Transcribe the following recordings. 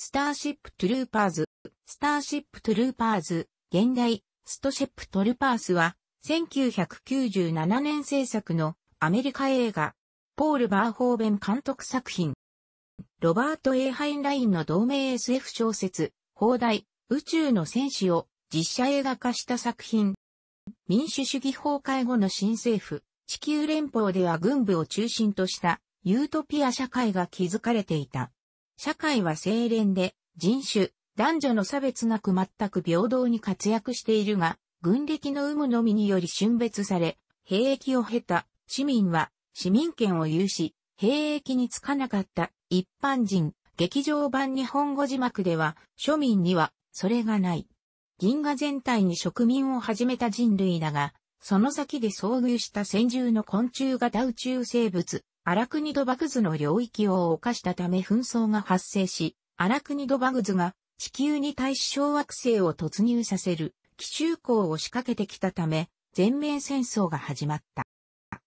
スターシップトゥルーパーズ、スターシップトゥルーパーズ、現代、ストシェップトルパースは、1997年制作のアメリカ映画、ポール・バーホーベン監督作品。ロバート・エーハインラインの同名 SF 小説、放題、宇宙の戦士を実写映画化した作品。民主主義崩壊後の新政府、地球連邦では軍部を中心としたユートピア社会が築かれていた。社会は精廉で、人種、男女の差別なく全く平等に活躍しているが、軍歴の有無のみにより春別され、兵役を経た市民は市民権を有し、兵役につかなかった一般人、劇場版日本語字幕では庶民にはそれがない。銀河全体に植民を始めた人類だが、その先で遭遇した先住の昆虫型宇宙生物、荒国ドバグズの領域を犯したため紛争が発生し、荒国ドバグズが地球に対し小惑星を突入させる奇襲行を仕掛けてきたため、全面戦争が始まった。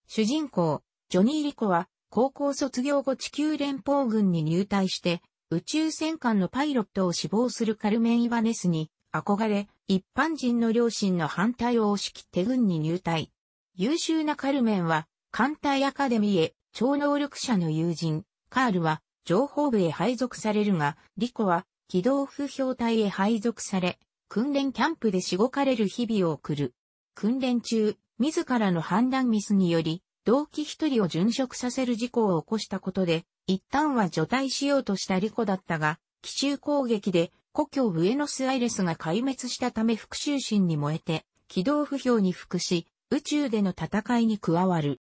主人公、ジョニー・リコは、高校卒業後地球連邦軍に入隊して、宇宙戦艦のパイロットを死亡するカルメン・イバネスに憧れ、一般人の両親の反対を押し切って軍に入隊。優秀なカルメンは、艦隊アカデミーへ超能力者の友人、カールは、情報部へ配属されるが、リコは、機動不評隊へ配属され、訓練キャンプでしごかれる日々を送る。訓練中、自らの判断ミスにより、同期一人を殉職させる事故を起こしたことで、一旦は除隊しようとしたリコだったが、奇襲攻撃で、故郷ブエノスアイレスが壊滅したため復讐心に燃えて、軌道不評に服し、宇宙での戦いに加わる。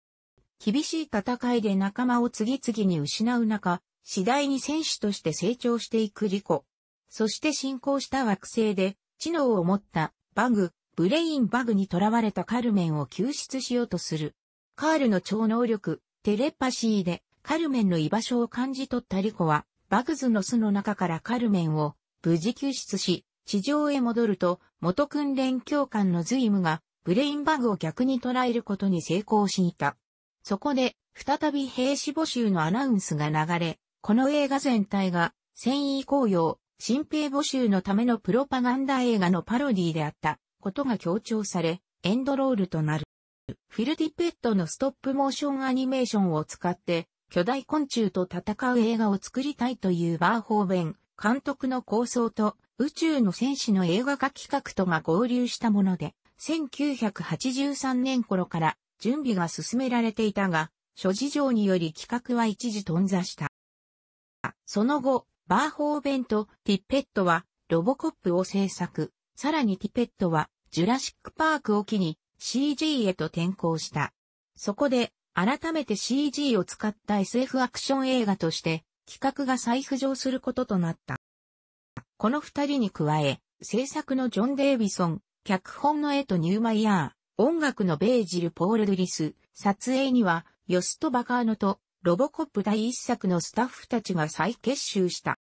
厳しい戦いで仲間を次々に失う中、次第に選手として成長していくリコ。そして進行した惑星で、知能を持ったバグ、ブレインバグに囚われたカルメンを救出しようとする。カールの超能力、テレパシーでカルメンの居場所を感じ取ったリコは、バグズの巣の中からカルメンを無事救出し、地上へ戻ると、元訓練教官のズイムが、ブレインバグを逆に捉えることに成功していた。そこで、再び兵士募集のアナウンスが流れ、この映画全体が、戦意公用、新兵募集のためのプロパガンダ映画のパロディであったことが強調され、エンドロールとなる。フィルディペットのストップモーションアニメーションを使って、巨大昆虫と戦う映画を作りたいというバーホーベン監督の構想と宇宙の戦士の映画化企画とが合流したもので、1983年頃から準備が進められていたが、諸事情により企画は一時頓挫した。その後、バーホーベンとティッペットはロボコップを制作、さらにティペットはジュラシックパークを機に CG へと転向した。そこで、改めて CG を使った SF アクション映画として、企画が再浮上することとなった。この二人に加え、制作のジョン・デイビソン、脚本のエト・ニューマイヤー、音楽のベージル・ポール・ドゥリス、撮影には、ヨスト・バカーノと、ロボコップ第一作のスタッフたちが再結集した。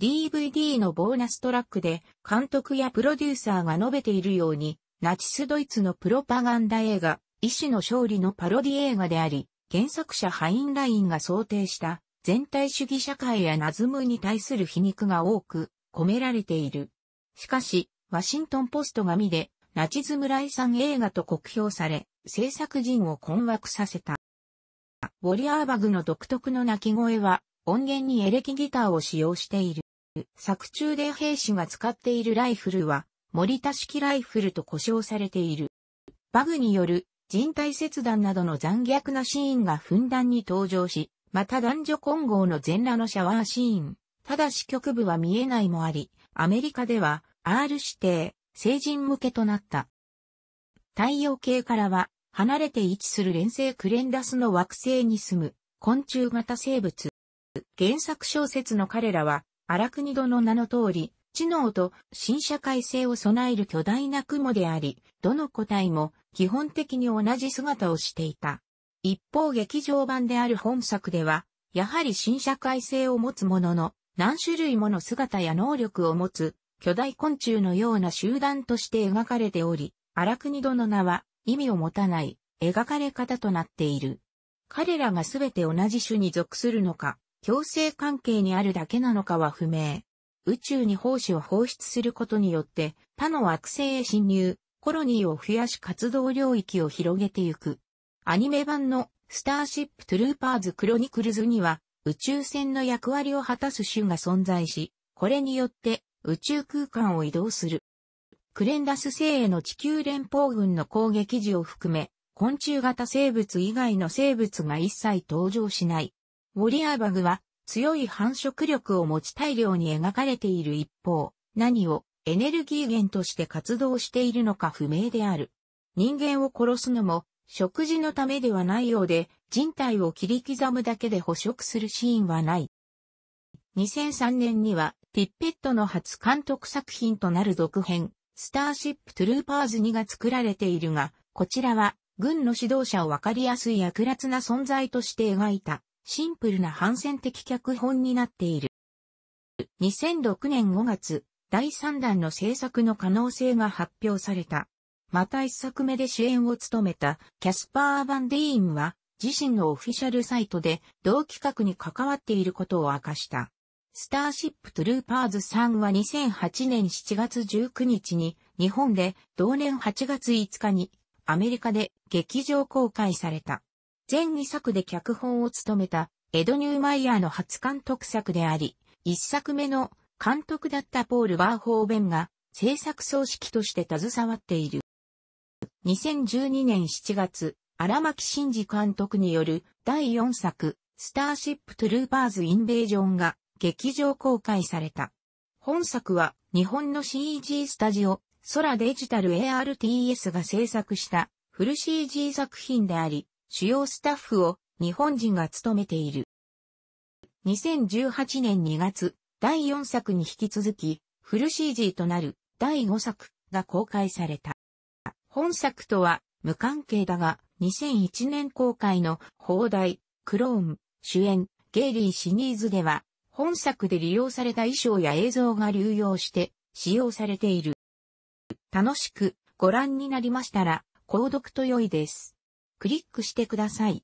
DVD のボーナストラックで、監督やプロデューサーが述べているように、ナチスドイツのプロパガンダ映画、医師の勝利のパロディ映画であり、原作者ハインラインが想定した全体主義社会やナズムに対する皮肉が多く込められている。しかし、ワシントンポスト見でナチズムライさん映画と酷評され、制作陣を困惑させた。ウォリアーバグの独特の鳴き声は、音源にエレキギターを使用している。作中で兵士が使っているライフルは、森田式ライフルと呼称されている。バグによる人体切断などの残虐なシーンがふんだんに登場し、また男女混合の全裸のシャワーシーン。ただし局部は見えないもあり、アメリカでは R 指定、成人向けとなった。太陽系からは離れて位置する連星クレンダスの惑星に住む昆虫型生物。原作小説の彼らはアラクニドの名の通り、知能と新社会性を備える巨大な雲であり、どの個体も基本的に同じ姿をしていた。一方劇場版である本作では、やはり新社会性を持つものの、何種類もの姿や能力を持つ巨大昆虫のような集団として描かれており、荒国戸の名は意味を持たない描かれ方となっている。彼らがすべて同じ種に属するのか、共生関係にあるだけなのかは不明。宇宙に胞子を放出することによって他の惑星へ侵入、コロニーを増やし活動領域を広げてゆく。アニメ版のスターシップトゥルーパーズクロニクルズには宇宙船の役割を果たす種が存在し、これによって宇宙空間を移動する。クレンダス星への地球連邦軍の攻撃時を含め、昆虫型生物以外の生物が一切登場しない。ウォリアーバグは強い繁殖力を持ち大量に描かれている一方、何をエネルギー源として活動しているのか不明である。人間を殺すのも食事のためではないようで、人体を切り刻むだけで捕食するシーンはない。2003年には、ティッペットの初監督作品となる続編、スターシップトゥルーパーズ2が作られているが、こちらは、軍の指導者をわかりやすい悪辣な存在として描いた、シンプルな反戦的脚本になっている。2006年5月、第3弾の制作の可能性が発表された。また一作目で主演を務めたキャスパー・バンディーンは自身のオフィシャルサイトで同企画に関わっていることを明かした。スターシップトゥルーパーズ3は2008年7月19日に日本で同年8月5日にアメリカで劇場公開された。全2作で脚本を務めたエド・ニューマイヤーの初監督作であり、1作目の監督だったポール・バーホーベンが制作総指揮として携わっている。2012年7月、荒牧真嗣監督による第4作、スターシップトゥルーパーズ・インベージョンが劇場公開された。本作は日本の CG スタジオ、ソラデジタル ARTS が制作したフル CG 作品であり、主要スタッフを日本人が務めている。2018年2月、第4作に引き続き、フル CG となる第5作が公開された。本作とは無関係だが、2001年公開の放題、クローン、主演、ゲイリーシニーズでは、本作で利用された衣装や映像が流用して使用されている。楽しくご覧になりましたら、購読と良いです。クリックしてください。